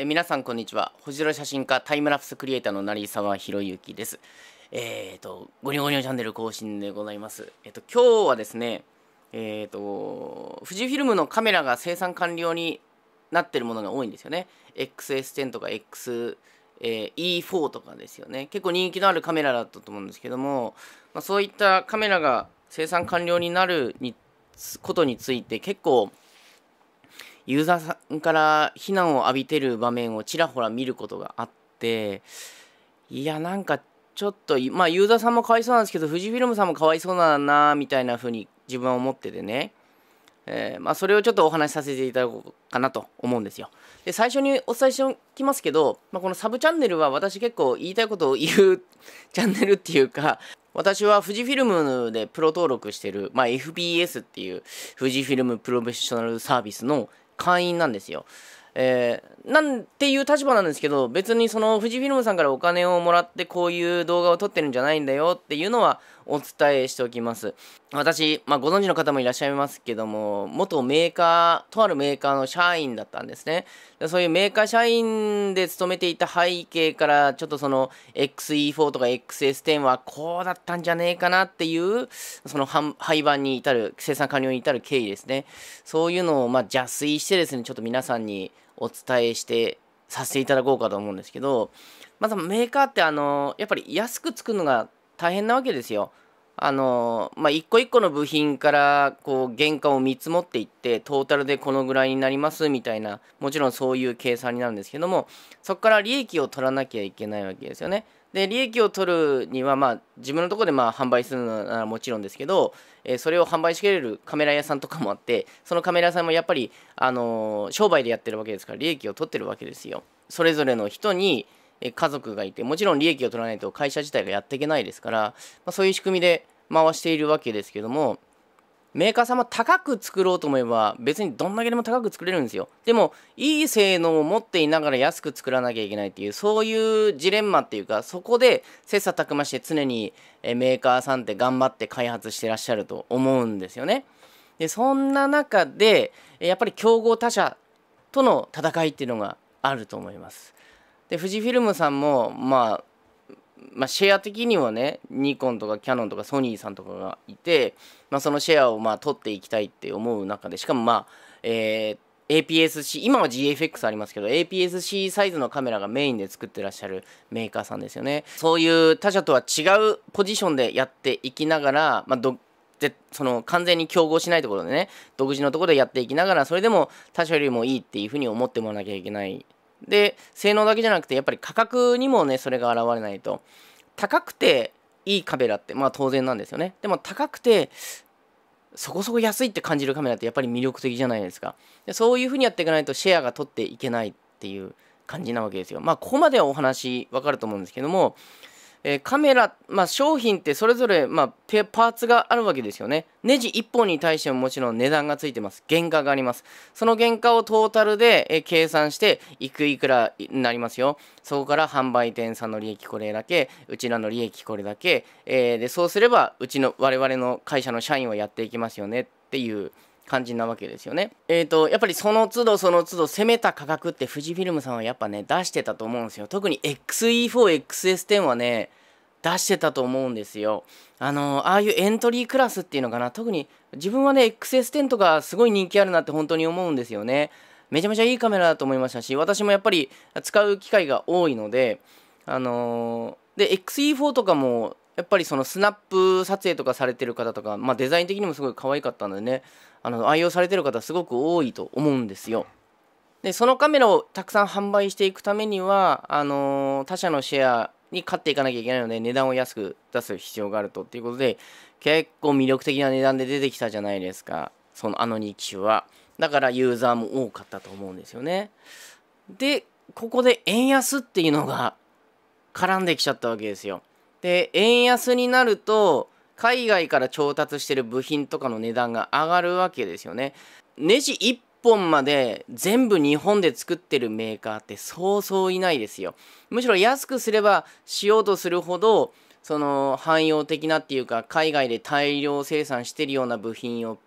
え皆さんこんにちは星空写真家タイムラプスクリエイターの成沢博之ですえっ、ー、とゴニョゴニョチャンネル更新でございますえっ、ー、と今日はですねえっ、ー、と富士フィルムのカメラが生産完了になってるものが多いんですよね XS10 とか X え E4 とかですよね結構人気のあるカメラだったと思うんですけども、まあ、そういったカメラが生産完了になるにことについて結構ユーザーさんから非難を浴びてる場面をちらほら見ることがあっていやなんかちょっとまあユーザーさんもかわいそうなんですけど富士フィルムさんもかわいそうだなみたいな風に自分は思っててね、えー、まあ、それをちょっとお話しさせていただこうかなと思うんですよで最初にお伝えしておきますけど、まあ、このサブチャンネルは私結構言いたいことを言うチャンネルっていうか私は富士フィルムでプロ登録してる、まあ、FPS っていう富士フィルムプロフェッショナルサービスの会員なんですよ。えー、なんていう立場なんですけど別にその富士フィルムさんからお金をもらってこういう動画を撮ってるんじゃないんだよっていうのはお伝えしておきます私、まあ、ご存知の方もいらっしゃいますけども元メーカーとあるメーカーの社員だったんですねでそういうメーカー社員で勤めていた背景からちょっとその XE4 とか XS10 はこうだったんじゃねえかなっていうその廃盤に至る生産完了に至る経緯ですねそういうのをまあ邪推してですねちょっと皆さんにお伝えしてさせていただこうかと思うんですけどまずメーカーってあのやっぱり安く作るのが大変なわけですよ。あのまあ、一個一個の部品からこう原価を見積もっていってトータルでこのぐらいになりますみたいなもちろんそういう計算になるんですけどもそこから利益を取らなきゃいけないわけですよね。で利益を取るには、まあ、自分のところでまあ販売するのはもちろんですけど、えー、それを販売しきれるカメラ屋さんとかもあってそのカメラ屋さんもやっぱり、あのー、商売でやってるわけですから利益を取ってるわけですよ。それぞれの人に家族がいてもちろん利益を取らないと会社自体がやっていけないですから、まあ、そういう仕組みで回しているわけですけどもメーカーさんも高く作ろうと思えば別にどんだけでも高く作れるんですよでもいい性能を持っていながら安く作らなきゃいけないっていうそういうジレンマっていうかそこで切磋琢磨して常にメーカーさんって頑張って開発してらっしゃると思うんですよねでそんな中でやっぱり競合他社との戦いっていうのがあると思いますで富士フィルムさんも、まあ、まあシェア的にはねニコンとかキヤノンとかソニーさんとかがいて、まあ、そのシェアをまあ取っていきたいって思う中でしかもまあえー APS-C 今は GFX ありますけど APS-C サイズのカメラがメインで作ってらっしゃるメーカーさんですよねそういう他社とは違うポジションでやっていきながら、まあ、どでその完全に競合しないところでね独自のところでやっていきながらそれでも他社よりもいいっていうふうに思ってもらわなきゃいけないで、性能だけじゃなくて、やっぱり価格にもね、それが現れないと。高くていいカメラって、まあ当然なんですよね。でも高くて、そこそこ安いって感じるカメラってやっぱり魅力的じゃないですか。でそういうふうにやっていかないとシェアが取っていけないっていう感じなわけですよ。まあ、ここまではお話わかると思うんですけども、えー、カメラ、まあ、商品ってそれぞれ、まあ、パーツがあるわけですよね。ネジ1本に対してももちろん値段がついてます。原価があります。その原価をトータルで、えー、計算して、いくいくらになりますよ。そこから販売店さんの利益これだけ、うちらの利益これだけ、えー、でそうすれば、うちの我々の会社の社員はやっていきますよねっていう。感じなわけですよね。えっ、ー、と、やっぱりその都度その都度攻めた価格って富士フィルムさんはやっぱね、出してたと思うんですよ。特に XE4、XS10 はね、出してたと思うんですよ。あの、ああいうエントリークラスっていうのかな、特に自分はね、XS10 とかすごい人気あるなって本当に思うんですよね。めちゃめちゃいいカメラだと思いましたし、私もやっぱり使う機会が多いので、あのー、で、XE4 とかもやっぱりそのスナップ撮影とかされてる方とか、まあ、デザイン的にもすごい可愛かったのでねあの愛用されてる方すごく多いと思うんですよ。でそのカメラをたくさん販売していくためにはあのー、他社のシェアに勝っていかなきゃいけないので値段を安く出す必要があるとっていうことで結構魅力的な値段で出てきたじゃないですかそのあの2機種はだからユーザーも多かったと思うんですよねでここで円安っていうのが絡んできちゃったわけですよで円安になると海外から調達してる部品とかの値段が上がるわけですよね。ネジ1本まで全部日本で作ってるメーカーってそうそういないですよ。むしろ安くすればしようとするほどその汎用的なっていうか海外で大量生産してるような部品を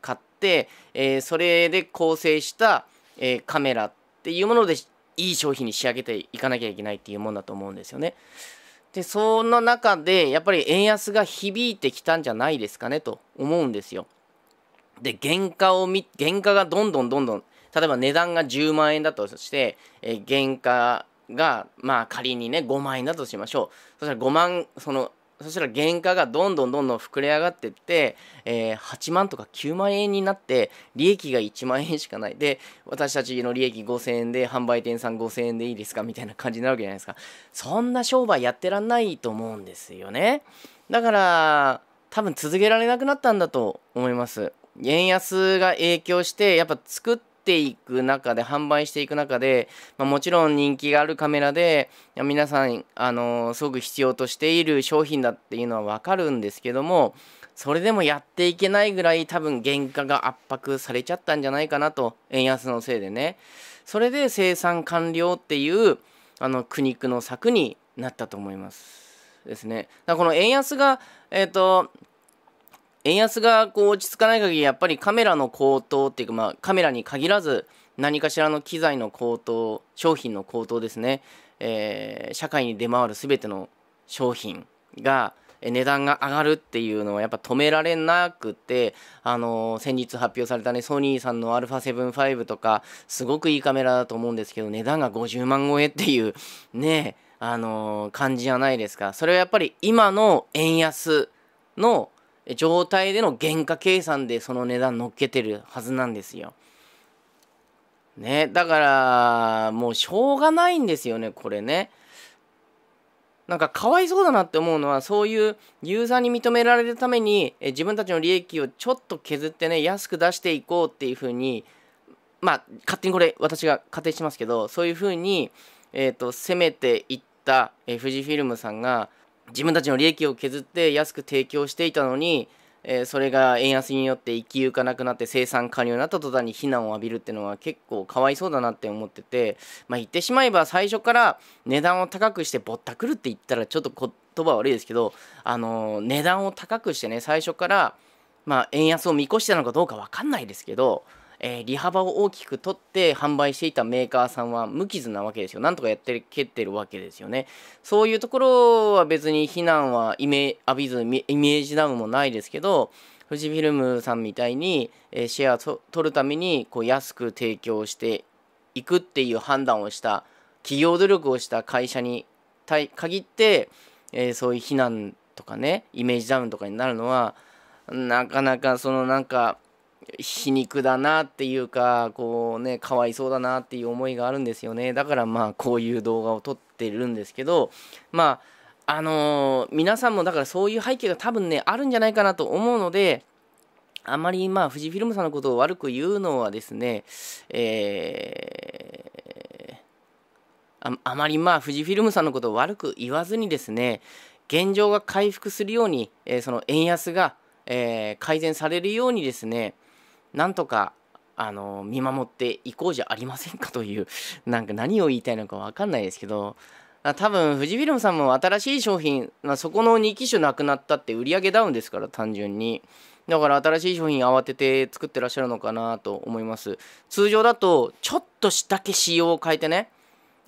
買って、えー、それで構成した、えー、カメラっていうものでいい商品に仕上げていかなきゃいけないっていうもんだと思うんですよね。でその中でやっぱり円安が響いてきたんじゃないですかねと思うんですよ。で原価を見原価がどんどんどんどん例えば値段が10万円だとして、え原価がまあ仮にね5万円だとしましょうそしたら5万そのそしたら原価がどんどんどんどん膨れ上がってって、えー、8万とか9万円になって利益が1万円しかないで私たちの利益5000円で販売店さん5000円でいいですかみたいな感じになるわけじゃないですかそんな商売やってらんないと思うんですよねだから多分続けられなくなったんだと思います円安が影響してやっぱ作っっていく中で販売していく中で、まあ、もちろん人気があるカメラで皆さんあのすごく必要としている商品だっていうのは分かるんですけどもそれでもやっていけないぐらい多分原価が圧迫されちゃったんじゃないかなと円安のせいでねそれで生産完了っていうあの苦肉の策になったと思いますですねだからこの円安がえっ、ー、と円安がこう落ち着かない限りやっぱりカメラの高騰っていうか、まあ、カメラに限らず何かしらの機材の高騰商品の高騰ですね、えー、社会に出回る全ての商品が値段が上がるっていうのはやっぱ止められなくて、あの先日発表されたね、ソニーさんの α7-5 とか、すごくいいカメラだと思うんですけど、値段が50万超えっていう、ね、あの感じじゃないですか。それはやっぱり今の円安の状態での原価計算でその値段乗っけてるはずなんですよ。ね、だからもうしょうがないんですよねこれね。なんかかわいそうだなって思うのはそういうユーザーに認められるためにえ自分たちの利益をちょっと削ってね安く出していこうっていうふうにまあ勝手にこれ私が仮定しますけどそういうふうに、えーと、と攻めていった、え富士フィルムさんが自分たちの利益を削って安く提供していたのに、えー、それが円安によって行き行かなくなって生産完了になった途端に非難を浴びるっていうのは結構かわいそうだなって思ってて、まあ、言ってしまえば最初から値段を高くしてぼったくるって言ったらちょっと言葉悪いですけど、あのー、値段を高くしてね最初から、まあ、円安を見越してたのかどうか分かんないですけどえー、利幅を大きく取って販売していたメーカーさんは無傷なわけですよ。なんとかやってる、蹴ってるわけですよね。そういうところは別に非難はイメ浴びず、イメージダウンもないですけど、富士フィルムさんみたいに、えー、シェアと取るためにこう安く提供していくっていう判断をした企業努力をした会社に限って、えー、そういう非難とかねイメージダウンとかになるのはなかなかそのなんか皮肉だなっていうかこうねかわいそうだなっていう思いがあるんですよねだからまあこういう動画を撮ってるんですけどまああのー、皆さんもだからそういう背景が多分ねあるんじゃないかなと思うのであまりまあ富士フィルムさんのことを悪く言うのはですねえーああまりまあ富士フィルムさんのことを悪く言わずにですね現状が回復するように、えー、その円安が、えー、改善されるようにですねなんとかあの見守っていこうじゃありませんかという なんか何を言いたいのか分かんないですけど多分富士フィルムさんも新しい商品、まあ、そこの2機種なくなったって売り上げダウンですから単純にだから新しい商品慌てて作ってらっしゃるのかなと思います通常だとちょっとしたけ仕様を変えてね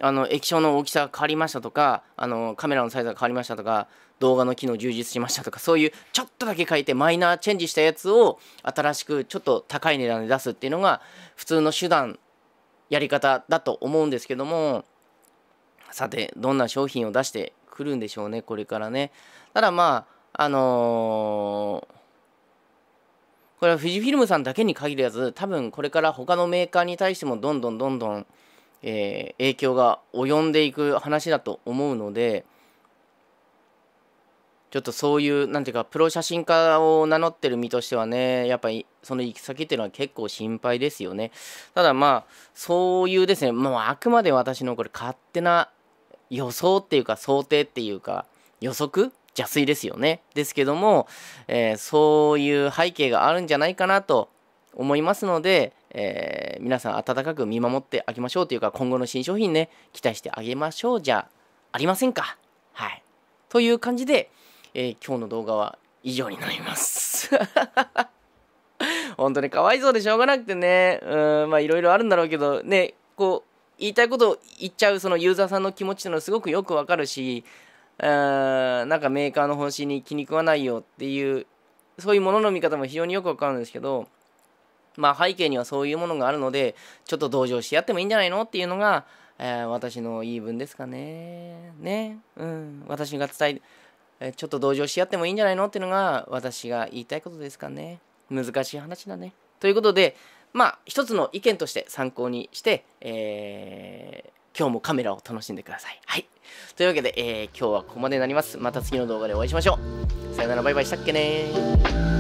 あの液晶の大きさが変わりましたとかあのカメラのサイズが変わりましたとか動画の機能充実しましたとかそういうちょっとだけ変えてマイナーチェンジしたやつを新しくちょっと高い値段で出すっていうのが普通の手段やり方だと思うんですけどもさてどんな商品を出してくるんでしょうねこれからねただまああのーこれは富士フィルムさんだけに限らず多分これから他のメーカーに対してもどんどんどんどんえー、影響が及んでいく話だと思うのでちょっとそういう何ていうかプロ写真家を名乗ってる身としてはねやっぱりその行き先っていうのは結構心配ですよねただまあそういうですねもうあくまで私のこれ勝手な予想っていうか想定っていうか予測邪推ですよねですけども、えー、そういう背景があるんじゃないかなと思いますので、えー、皆さん温かく見守ってあげましょうというか今後の新商品ね期待してあげましょうじゃありませんかはいという感じで、えー、今日の動画は以上になります 本当にかわいそうでしょうがなくてねうんまあいろいろあるんだろうけどねこう言いたいことを言っちゃうそのユーザーさんの気持ちっていうのはすごくよくわかるしうんなんかメーカーの方針に気に食わないよっていうそういうものの見方も非常によくわかるんですけどまあ、背景にはそういうものがあるのでちょっと同情し合ってもいいんじゃないのっていうのが、えー、私の言い分ですかね。ね、うん、私が伝ええちょっと同情し合ってもいいんじゃないのっていうのが私が言いたいことですかね。難しい話だね。ということで、まあ、一つの意見として参考にして、えー、今日もカメラを楽しんでください。はい。というわけで、えー、今日はここまでになります。また次の動画でお会いしましょう。さよなら、バイバイしたっけね